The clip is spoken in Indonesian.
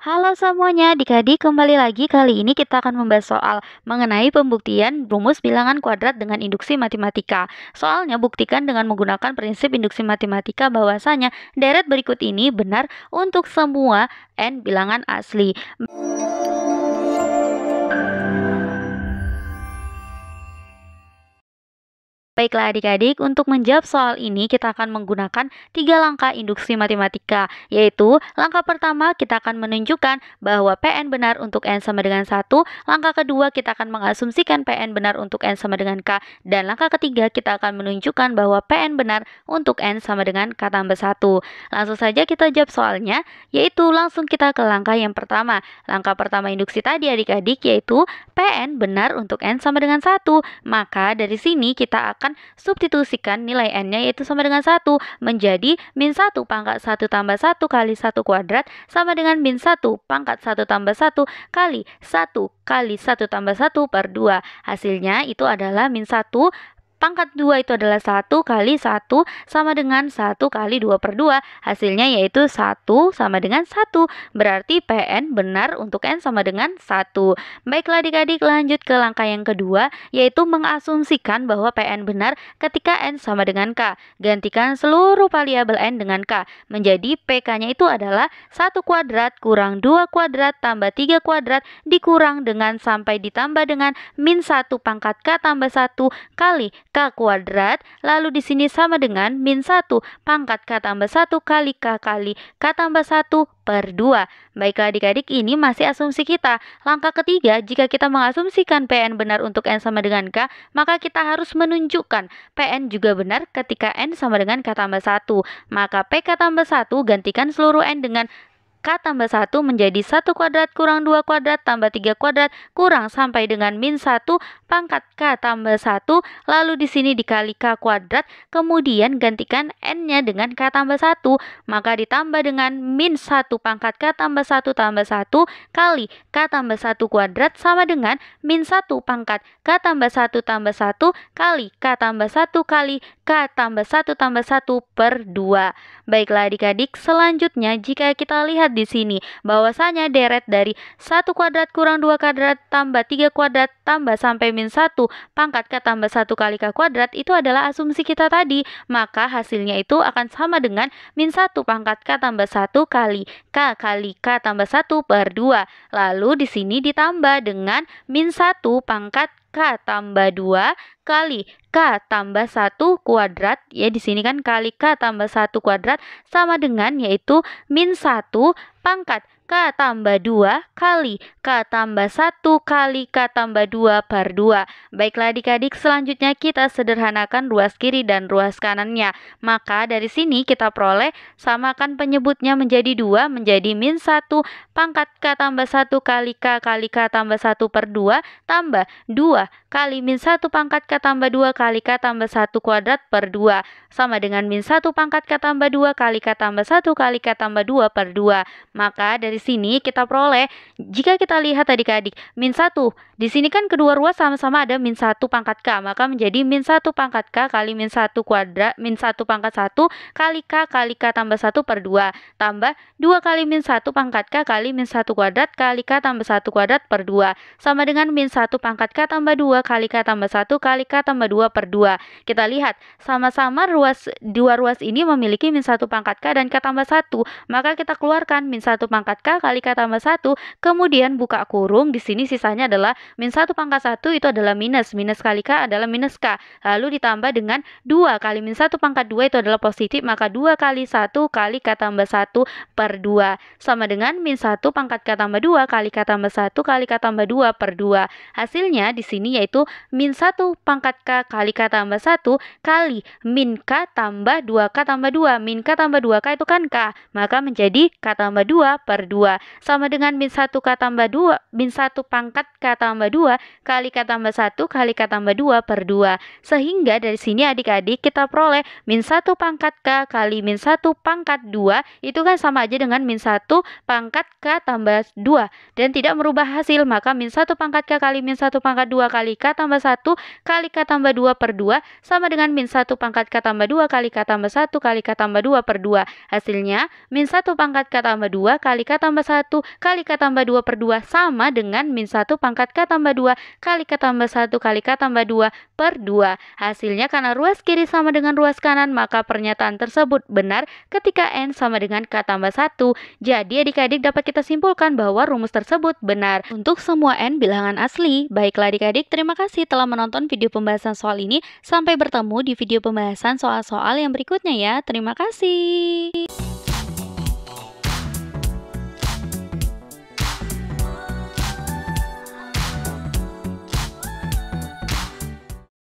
Halo semuanya, dikadi Kadi kembali lagi kali ini kita akan membahas soal mengenai pembuktian rumus bilangan kuadrat dengan induksi matematika. Soalnya buktikan dengan menggunakan prinsip induksi matematika bahwasanya deret berikut ini benar untuk semua n bilangan asli. Baiklah adik-adik, untuk menjawab soal ini kita akan menggunakan tiga langkah induksi matematika, yaitu langkah pertama kita akan menunjukkan bahwa PN benar untuk N sama dengan 1, langkah kedua kita akan mengasumsikan PN benar untuk N sama dengan K, dan langkah ketiga kita akan menunjukkan bahwa PN benar untuk N sama dengan K tambah 1. Langsung saja kita jawab soalnya, yaitu langsung kita ke langkah yang pertama. Langkah pertama induksi tadi adik-adik yaitu PN benar untuk N sama dengan 1, maka dari sini kita akan akan substitusikan nilai n-nya yaitu sama dengan 1 menjadi min 1 pangkat 1 tambah 1 kali 1 kuadrat sama dengan min 1 pangkat 1 tambah 1 kali 1 kali 1 tambah 1 per 2. Hasilnya itu adalah min 1 Pangkat 2 itu adalah 1 kali 1 sama dengan 1 kali 2 per 2. Hasilnya yaitu 1 sama dengan 1. Berarti PN benar untuk N sama dengan 1. Baiklah adik-adik lanjut ke langkah yang kedua yaitu mengasumsikan bahwa PN benar ketika N sama dengan K. Gantikan seluruh variabel N dengan K. Menjadi PK-nya itu adalah 1 kuadrat kurang 2 kuadrat tambah 3 kuadrat dikurang dengan sampai ditambah dengan min 1 pangkat K tambah 1 kali K kuadrat. Lalu di sini sama dengan min 1 pangkat K tambah 1 kali K kali K tambah 1 per 2. Baiklah adik-adik ini masih asumsi kita. Langkah ketiga, jika kita mengasumsikan PN benar untuk N sama dengan K, maka kita harus menunjukkan PN juga benar ketika N sama dengan K tambah 1. Maka PK tambah 1 gantikan seluruh N dengan K tambah 1 menjadi 1 kuadrat kurang 2 kuadrat tambah 3 kuadrat kurang sampai dengan min 1 pangkat K tambah 1, lalu di sini dikali K kuadrat, kemudian gantikan N-nya dengan K tambah 1, maka ditambah dengan min 1 pangkat K tambah 1 tambah 1 kali K tambah 1 kuadrat sama dengan min 1 pangkat K tambah 1 tambah 1 kali K tambah 1 kali K tambah 1 tambah 1 per 2. Baiklah adik-adik, selanjutnya jika kita lihat di sini, bahwasanya deret dari 1 kuadrat kurang 2 kuadrat tambah 3 kuadrat tambah sampai min min 1 pangkat K tambah 1 kali K kuadrat itu adalah asumsi kita tadi. Maka hasilnya itu akan sama dengan min 1 pangkat K tambah 1 kali K kali K tambah 1 per 2. Lalu di sini ditambah dengan min 1 pangkat K tambah 2 kali K tambah 1 kuadrat ya di sini kan kali K tambah 1 kuadrat sama dengan yaitu min 1 pangkat K tambah 2 kali K tambah 1 kali K tambah 2 per 2. Baiklah adik-adik selanjutnya kita sederhanakan ruas kiri dan ruas kanannya. Maka dari sini kita peroleh samakan penyebutnya menjadi 2 menjadi min 1 pangkat K tambah 1 kali K kali K tambah 1 per 2 tambah 2 2 kali min 1 pangkat K tambah 2 kali K tambah 1 kuadrat per 2 sama dengan min 1 pangkat K tambah 2 kali K tambah 1 kali K tambah 2 per 2. Maka dari sini kita peroleh, jika kita lihat tadi adik min 1, di sini kan kedua ruas sama-sama ada min 1 pangkat K, maka menjadi min 1 pangkat K kali min 1 kuadrat, min 1 pangkat 1 kali K kali K tambah 1 per 2, tambah 2 kali min 1 pangkat K kali min 1 kuadrat kali K tambah 1 kuadrat per 2, sama dengan min 1 pangkat K tambah tambah 2 kali K tambah 1 kali K tambah 2 per 2. Kita lihat, sama-sama ruas dua ruas ini memiliki min 1 pangkat K dan K tambah 1. Maka kita keluarkan min 1 pangkat K kali K tambah 1. Kemudian buka kurung, di sini sisanya adalah min 1 pangkat 1 itu adalah minus. Minus kali K adalah minus K. Lalu ditambah dengan 2 kali min 1 pangkat 2 itu adalah positif. Maka 2 kali 1 kali K tambah 1 per 2. Sama dengan min 1 pangkat K tambah 2 kali K tambah 1 kali K tambah 2 per 2. Hasilnya di sini sini yaitu min 1 pangkat K kali K tambah 1 kali min K tambah 2K tambah 2. Min K tambah 2K itu kan K, maka menjadi K tambah 2 per 2. Sama dengan min 1K tambah 2, min 1 pangkat K tambah 2 kali K tambah 1 kali K tambah 2 per 2. Sehingga dari sini adik-adik kita peroleh min 1 pangkat K kali min 1 pangkat 2 itu kan sama aja dengan min 1 pangkat K tambah 2 dan tidak merubah hasil maka min 1 pangkat K kali min 1 pangkat 2 kali K tambah 1 kali K tambah 2 per 2 sama dengan min 1 pangkat K tambah 2 kali K tambah 1 kali K tambah 2 per 2. Hasilnya min 1 pangkat K tambah 2 kali K tambah 1 kali K tambah 2 per 2 sama dengan min 1 pangkat K tambah 2 kali K tambah 1 kali K tambah 2 per 2. Hasilnya karena ruas kiri sama dengan ruas kanan maka pernyataan tersebut benar ketika N sama dengan K tambah 1. Jadi adik-adik dapat kita simpulkan bahwa rumus tersebut benar untuk semua N bilangan asli. Baiklah adik-adik adik terima kasih telah menonton video pembahasan soal ini. Sampai bertemu di video pembahasan soal-soal yang berikutnya ya. Terima kasih.